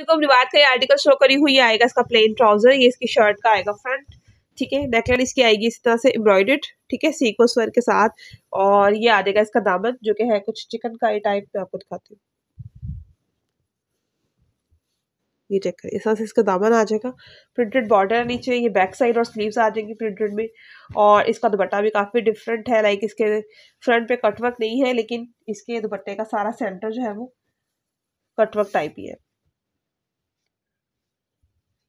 देखो हमने बात करी आर्टिकल शो करी हुई आएगा इसका प्लेन ट्राउजर ये इसकी शर्ट का आएगा फ्रंट ठीक है नेकलाइन इसकी आएगी इस तरह से एम्ब्रॉयडर्ड ठीक है सीक्वेंस वर्क के साथ और ये आ जाएगा इसका दामन जो कि है कुछ चिकन का टाइप मैं आपको दिखाती हूँ ये चेक कर इस तरह से इसका दामन आ जाएगा प्रिंटेड बॉर्डर नीचे ये बैक साइड और स्लीव्स आ जाएंगी प्रिंटेड में और इसका दुपट्टा भी काफ़ी डिफरेंट है लाइक इसके फ्रंट पे कटवर्क नहीं है लेकिन इसके दुपट्टे का सारा सेंटर जो है वो कटवर्क टाइप ही है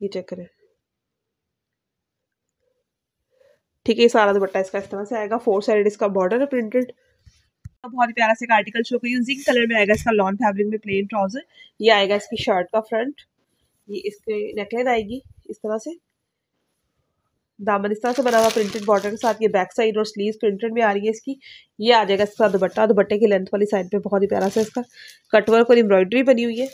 ये चेक करें ठीक है ये सारा दुपट्टा इसका इस्तेमाल से आएगा फोर साइड इसका बॉर्डर है प्रिंटेड बहुत ही प्यारा से आर्टिकल शो करिए जिंक कलर में आएगा इसका लॉन्ग फैब्रिक में प्लेन ट्राउजर ये आएगा इसकी शर्ट का फ्रंट ये इसके नेकलाइन आएगी इस तरह से दामन इस तरह से बना हुआ प्रिंटेड बॉर्डर के साथ ये बैक साइड और स्लीव प्रिंटेड में आ रही है इसकी ये आ जाएगा इसका दुपट्टा दुपट्टे की लेंथ वाली साइड पे बहुत ही प्यारा सा इसका कटवर्क और एम्ब्रॉयडरी बनी हुई है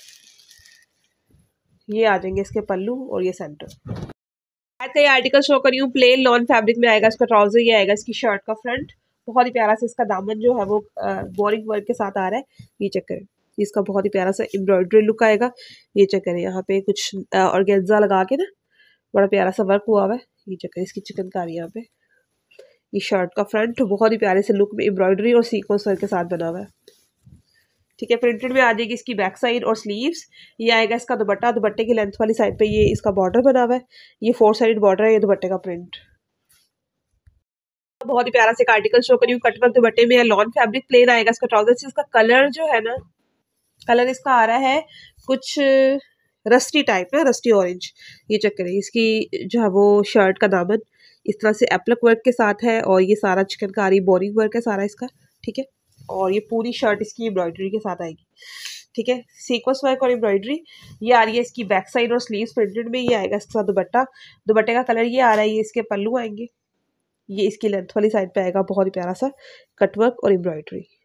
ये आ जाएंगे इसके पल्लू और ये सेंटर का ये आर्टिकल शो करी हूँ प्लेन लॉन फैब्रिक में आएगा इसका ट्राउजर ये आएगा इसकी शर्ट का फ्रंट बहुत ही प्यारा सा इसका दामन जो है वो बोरिंग वर्क के साथ आ रहा है ये चेक करें इसका बहुत ही प्यारा सा एम्ब्रॉयडरी लुक आएगा ये चेक करें यहाँ पे कुछ गेंजा लगा के ना बड़ा प्यारा सा वर्क हुआ हुआ है ये चेक करें इसकी चिकनकारी यहाँ पे ये शर्ट का फ्रंट बहुत ही प्यारे से लुक में एम्ब्रॉयडरी और सीक्वेंस वर्क के साथ बना हुआ है ठीक है प्रिंटेड में आ जाएगी इसकी बैक साइड और स्लीव्स ये आएगा इसका दुपट्टा दुपट्टे की लेंथ वाली साइड पे ये इसका बॉर्डर बना हुआ है ये फोर साइड बॉर्डर है ये दुपट्टे का प्रिंट बहुत ही प्यारा से आर्टिकल शो करी हूँ कटवर्क दुपट्टे में लॉन फेब्रिक प्लेन आएगा इसका ट्राउजर इसका कलर जो है ना कलर इसका आ रहा है कुछ रस्टी टाइप है रस्टी ऑरेंज ये चक्कर है इसकी जो है वो शर्ट का दामन इस तरह से एप्लक वर्क के साथ है और ये सारा चिकनकारी बोरिंग वर्क है सारा इसका ठीक है और ये पूरी शर्ट इसकी एम्ब्रॉयडरी के साथ आएगी ठीक है सीक्वेंस वर्क और एम्ब्रॉयडरी ये आ रही है इसकी बैक साइड और स्लीव प्रिंटेड में ये आएगा इसके साथ दुपट्टा दुपट्टे का कलर ये आ रहा है ये इसके पल्लू आएंगे ये इसकी लेंथ वाली साइड पे आएगा बहुत ही प्यारा सा कटवर्क और एम्ब्रॉयडरी